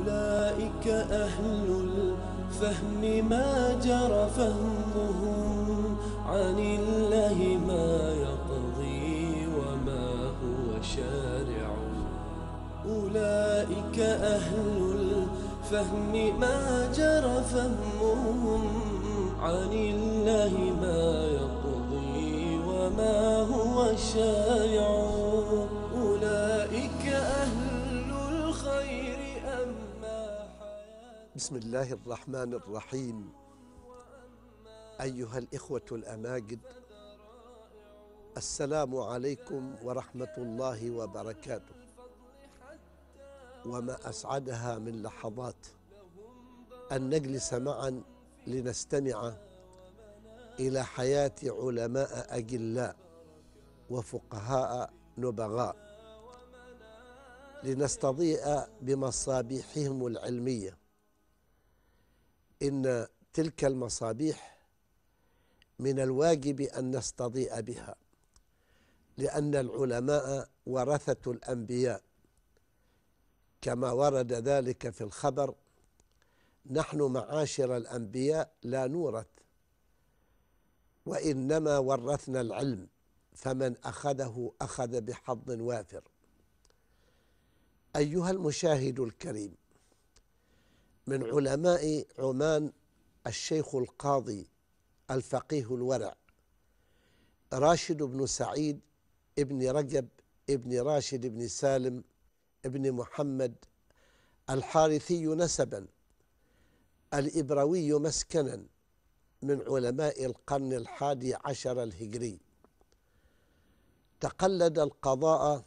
أولئك أهل الفهم ما جرى فهمهم عن الله ما يقضي وما هو شارع أولئك أهل الفهم ما جرى فهمهم عن الله ما يقضي وما هو شارع بسم الله الرحمن الرحيم ايها الاخوه الاماجد السلام عليكم ورحمه الله وبركاته وما اسعدها من لحظات ان نجلس معا لنستمع الى حياه علماء اجلاء وفقهاء نبغاء لنستضيء بمصابيحهم العلميه إن تلك المصابيح من الواجب أن نستضيء بها لأن العلماء ورثة الأنبياء كما ورد ذلك في الخبر نحن معاشر الأنبياء لا نورث وإنما ورثنا العلم فمن أخذه أخذ بحظ وافر أيها المشاهد الكريم من علماء عمان الشيخ القاضي الفقيه الورع راشد بن سعيد ابن رجب ابن راشد بن سالم ابن محمد الحارثي نسبا الإبروي مسكنا من علماء القرن الحادي عشر الهجري تقلد القضاء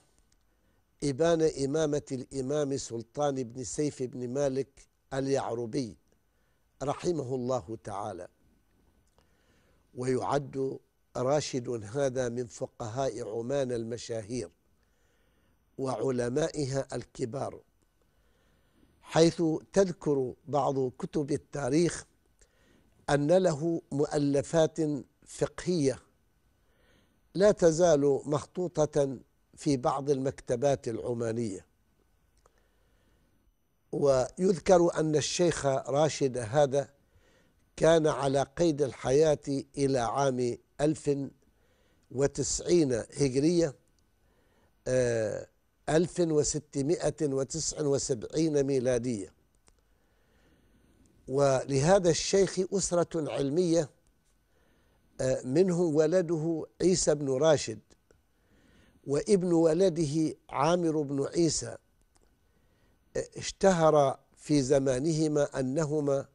إبان إمامة الإمام سلطان بن سيف بن مالك اليعربي رحمه الله تعالى ويعد راشد هذا من فقهاء عمان المشاهير وعلمائها الكبار حيث تذكر بعض كتب التاريخ أن له مؤلفات فقهية لا تزال مخطوطة في بعض المكتبات العمانية ويذكر أن الشيخ راشد هذا كان على قيد الحياة إلى عام 1090 هجرية 1679 آه، ميلادية ولهذا الشيخ أسرة علمية آه، منه ولده عيسى بن راشد وابن ولده عامر بن عيسى اشتهر في زمانهما انهما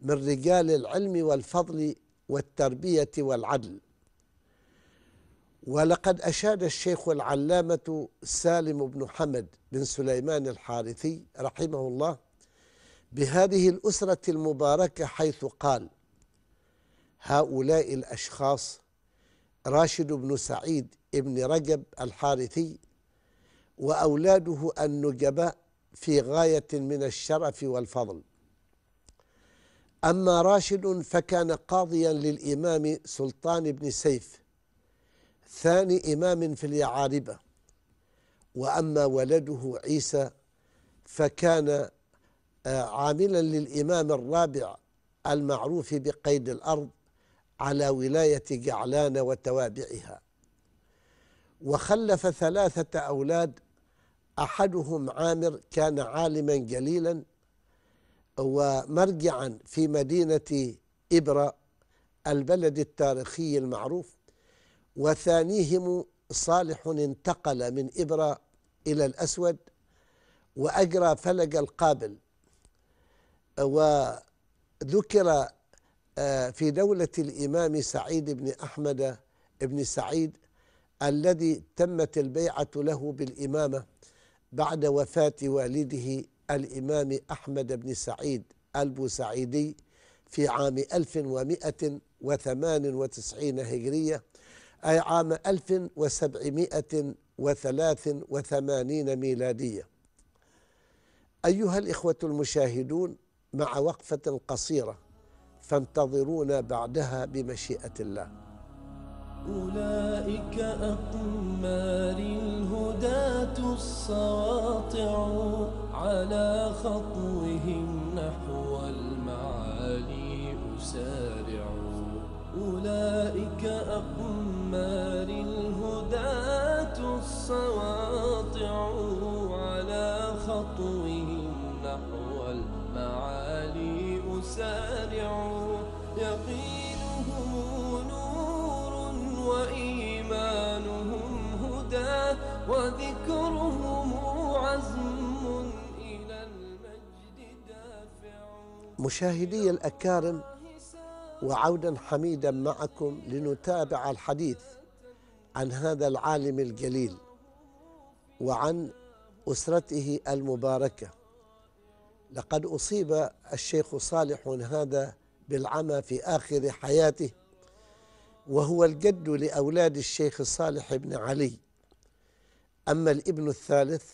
من رجال العلم والفضل والتربيه والعدل ولقد اشاد الشيخ العلامه سالم بن حمد بن سليمان الحارثي رحمه الله بهذه الاسره المباركه حيث قال هؤلاء الاشخاص راشد بن سعيد بن رجب الحارثي واولاده النجباء في غاية من الشرف والفضل أما راشد فكان قاضيا للإمام سلطان بن سيف ثاني إمام في اليعاربة وأما ولده عيسى فكان آه، عاملا للإمام الرابع المعروف بقيد الأرض على ولاية جعلان وتوابعها وخلف ثلاثة أولاد أحدهم عامر كان عالما جليلا ومرجعا في مدينة إبرة البلد التاريخي المعروف وثانيهم صالح انتقل من إبرة إلى الأسود وأجرى فلق القابل وذكر آه، في دولة الإمام سعيد بن أحمد بن سعيد الذي تمت البيعة له بالإمامة بعد وفاة والده الإمام أحمد بن سعيد البوسعيدي في عام 1198 هجرية أي عام 1783 ميلادية أيها الإخوة المشاهدون مع وقفة قصيرة فانتظرونا بعدها بمشيئة الله أولئك أقمار السواطع على خطوهم نحو المعالي أسارع أولئك أقمار الهداة السواطع على خطوهم نحو المعالي أسارع وذكرهم عزم إلى المجد دافع مشاهدي الأكارم وعودا حميدا معكم لنتابع الحديث عن هذا العالم الجليل وعن أسرته المباركة لقد أصيب الشيخ صالح هذا بالعمى في آخر حياته وهو الجد لأولاد الشيخ صالح بن علي أما الابن الثالث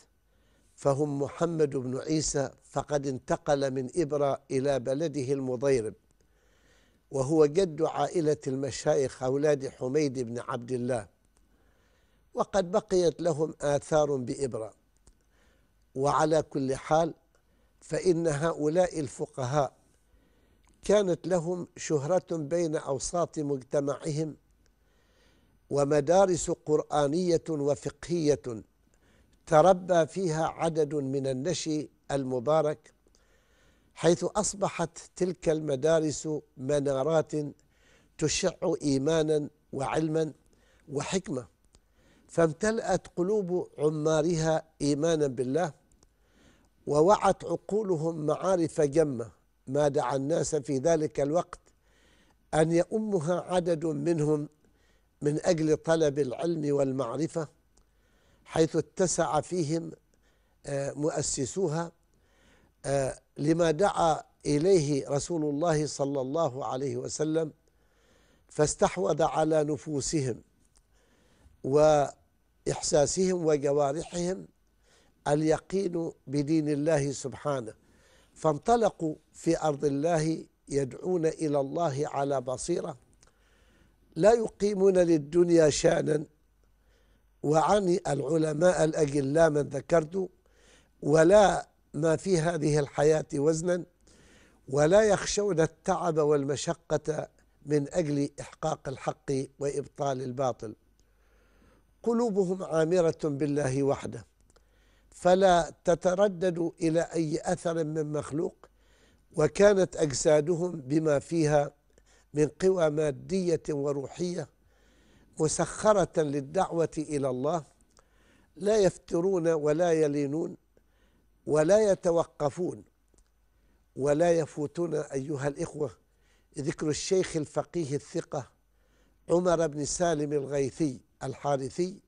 فهم محمد بن عيسى فقد انتقل من إبرة إلى بلده المضيرب وهو جد عائلة المشايخ أولاد حميد بن عبد الله وقد بقيت لهم آثار بإبرة وعلى كل حال فإن هؤلاء الفقهاء كانت لهم شهرة بين أوساط مجتمعهم ومدارس قرآنية وفقهية تربى فيها عدد من النشي المبارك حيث أصبحت تلك المدارس منارات تشع إيمانا وعلما وحكمة فامتلأت قلوب عمارها إيمانا بالله ووعت عقولهم معارف جمة ما دعا الناس في ذلك الوقت أن يؤمها عدد منهم من أجل طلب العلم والمعرفة حيث اتسع فيهم آه، مؤسسوها آه، لما دعا إليه رسول الله صلى الله عليه وسلم فاستحوذ على نفوسهم وإحساسهم وجوارحهم اليقين بدين الله سبحانه فانطلقوا في أرض الله يدعون إلى الله على بصيره لا يقيمون للدنيا شأنا وعني العلماء الأجلاء من ذكرت ولا ما في هذه الحياة وزنا ولا يخشون التعب والمشقة من أجل إحقاق الحق وإبطال الباطل قلوبهم عامرة بالله وحده فلا تتردد إلى أي أثر من مخلوق وكانت أجسادهم بما فيها من قوى مادية وروحية مسخرة للدعوة إلى الله لا يفترون ولا يلينون ولا يتوقفون ولا يفوتون أيها الإخوة ذكر الشيخ الفقيه الثقة عمر بن سالم الغيثي الحارثي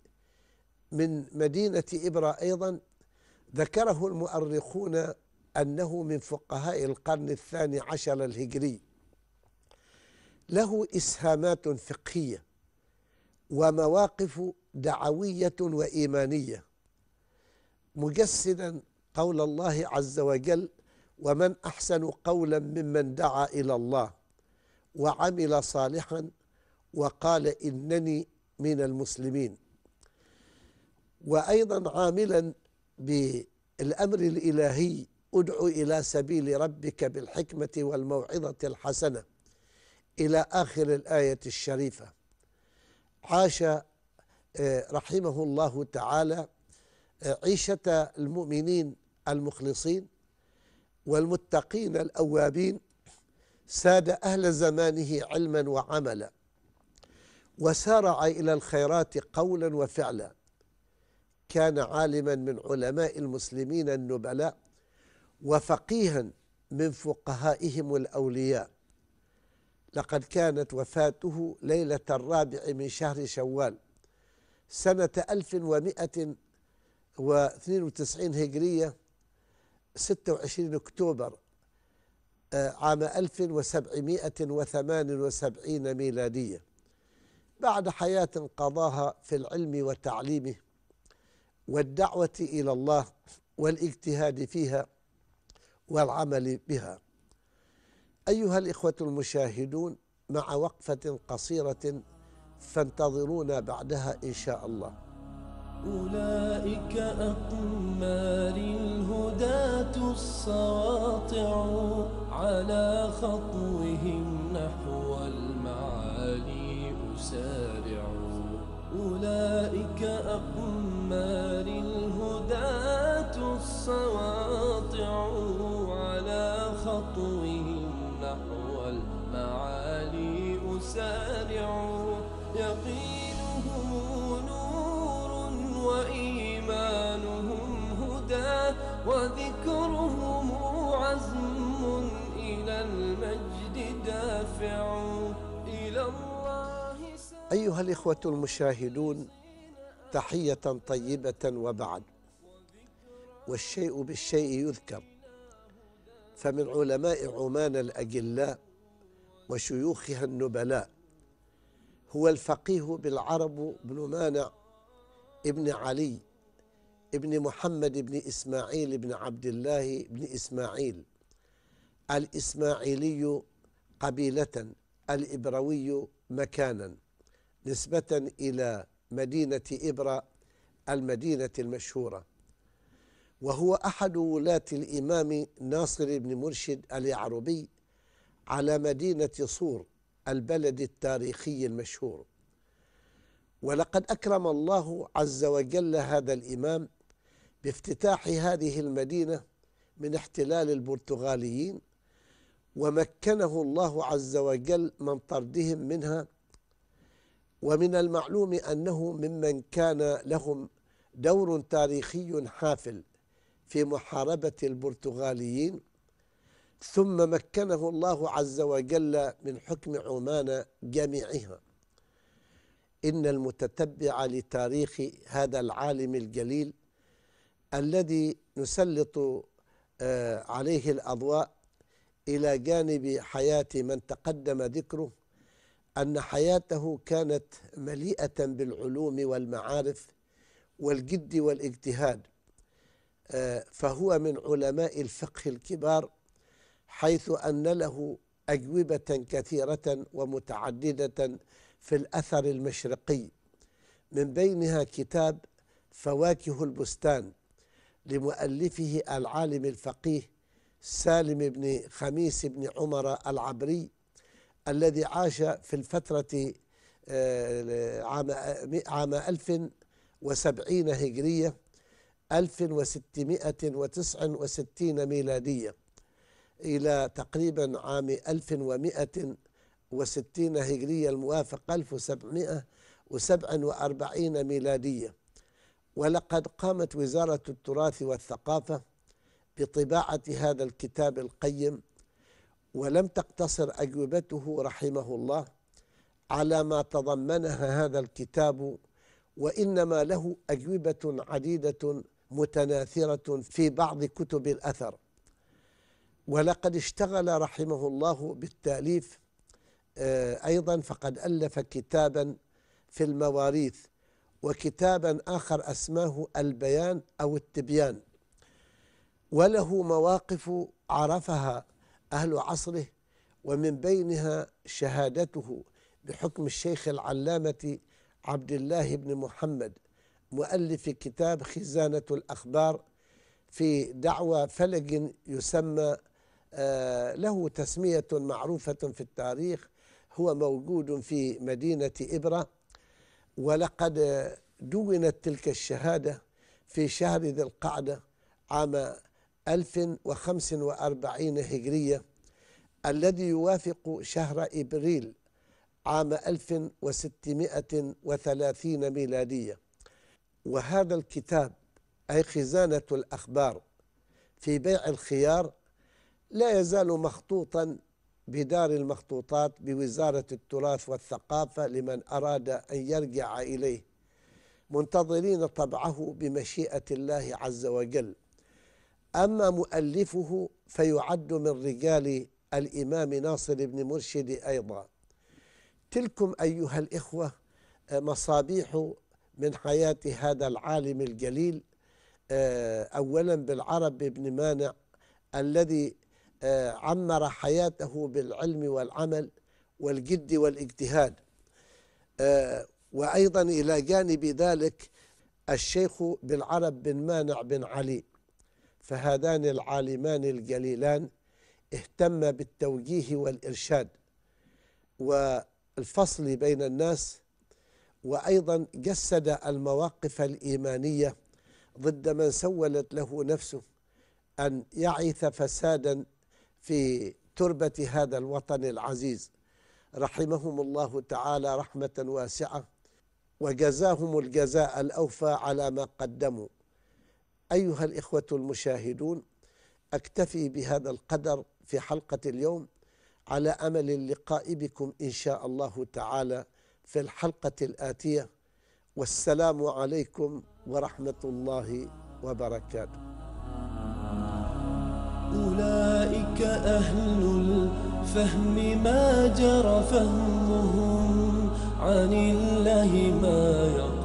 من مدينة إبرة أيضا ذكره المؤرخون أنه من فقهاء القرن الثاني عشر الهجري له إسهامات فقهية ومواقف دعوية وإيمانية مجسدا قول الله عز وجل ومن أحسن قولا ممن دعا إلى الله وعمل صالحا وقال إنني من المسلمين وأيضا عاملا بالأمر الإلهي ادع إلى سبيل ربك بالحكمة والموعظة الحسنة إلى آخر الآية الشريفة عاش آه، رحمه الله تعالى آه، عيشة المؤمنين المخلصين والمتقين الأوابين ساد أهل زمانه علما وعملا وسارع إلى الخيرات قولا وفعلا كان عالما من علماء المسلمين النبلاء وفقيها من فقهائهم الأولياء لقد كانت وفاته ليلة الرابع من شهر شوال سنة 1192 هجرية 26 أكتوبر آه، عام 1778 ميلادية بعد حياة قضاها في العلم وتعليمه والدعوة إلى الله والاجتهاد فيها والعمل بها أيها الإخوة المشاهدون مع وقفة قصيرة فانتظرونا بعدها إن شاء الله أولئك أقمار الهداة الصواطع على خطوهم نحو المعالي أسارع أولئك أقمار الهداة الصواطع سارعوا يقينهم نور وإيمانهم هدى وذكرهم عزم إلى المجد دافع إلى الله أيها الإخوة المشاهدون تحية طيبة وبعد والشيء بالشيء يذكر فمن علماء عمان الأجلاء وشيوخها النبلاء هو الفقيه بالعرب بن مانع ابن علي ابن محمد بن إسماعيل بن عبد الله بن إسماعيل الإسماعيلي قبيلة الإبروي مكانا نسبة إلى مدينة إبرة المدينة المشهورة وهو أحد ولاة الإمام ناصر بن مرشد اليعربي على مدينة صور البلد التاريخي المشهور ولقد أكرم الله عز وجل هذا الإمام بافتتاح هذه المدينة من احتلال البرتغاليين ومكنه الله عز وجل من طردهم منها ومن المعلوم أنه ممن كان لهم دور تاريخي حافل في محاربة البرتغاليين ثم مكنه الله عز وجل من حكم عمان جميعها إن المتتبع لتاريخ هذا العالم الجليل الذي نسلط آه، عليه الأضواء إلى جانب حياة من تقدم ذكره أن حياته كانت مليئة بالعلوم والمعارف والجد والاجتهاد آه، فهو من علماء الفقه الكبار حيث أن له أجوبة كثيرة ومتعددة في الأثر المشرقي من بينها كتاب فواكه البستان لمؤلفه العالم الفقيه سالم بن خميس بن عمر العبري الذي عاش في الفترة آه، عام عام 1070 هجرية 1669 ميلادية إلى تقريبا عام 1160 هجرية الموافق 1747 ميلادية ولقد قامت وزارة التراث والثقافة بطباعة هذا الكتاب القيم ولم تقتصر أجوبته رحمه الله على ما تضمنها هذا الكتاب وإنما له أجوبة عديدة متناثرة في بعض كتب الأثر ولقد اشتغل رحمه الله بالتأليف آه، أيضا فقد ألف كتابا في المواريث وكتابا آخر أسماه البيان أو التبيان وله مواقف عرفها أهل عصره ومن بينها شهادته بحكم الشيخ العلامة عبد الله بن محمد مؤلف كتاب خزانة الأخبار في دعوى فلق يسمى آه، له تسمية معروفة في التاريخ هو موجود في مدينة إبرة ولقد دونت تلك الشهادة في شهر ذي القعدة عام 1045 هجرية الذي يوافق شهر إبريل عام 1630 ميلادية وهذا الكتاب أي خزانة الأخبار في بيع الخيار لا يزال مخطوطا بدار المخطوطات بوزارة التراث والثقافة لمن أراد أن يرجع إليه منتظرين طبعه بمشيئة الله عز وجل أما مؤلفه فيعد من رجال الإمام ناصر بن مرشد أيضا تلكم أيها الإخوة مصابيح من حياة هذا العالم الجليل آه، أولا بالعرب بن مانع الذي آه، عمر حياته بالعلم والعمل والجد والاجتهاد آه، وأيضا إلى جانب ذلك الشيخ بالعرب بن مانع بن علي فهذان العالمان الجليلان اهتم بالتوجيه والإرشاد والفصل بين الناس وأيضا جسد المواقف الإيمانية ضد من سولت له نفسه أن يعيث فسادا في تربة هذا الوطن العزيز رحمهم الله تعالى رحمة واسعة وجزاهم الجزاء الأوفى على ما قدموا أيها الإخوة المشاهدون أكتفي بهذا القدر في حلقة اليوم على أمل اللقاء بكم إن شاء الله تعالى في الحلقة الآتية والسلام عليكم ورحمة الله وبركاته أهل الفهم ما جرى فهمهم عن الله ما يرى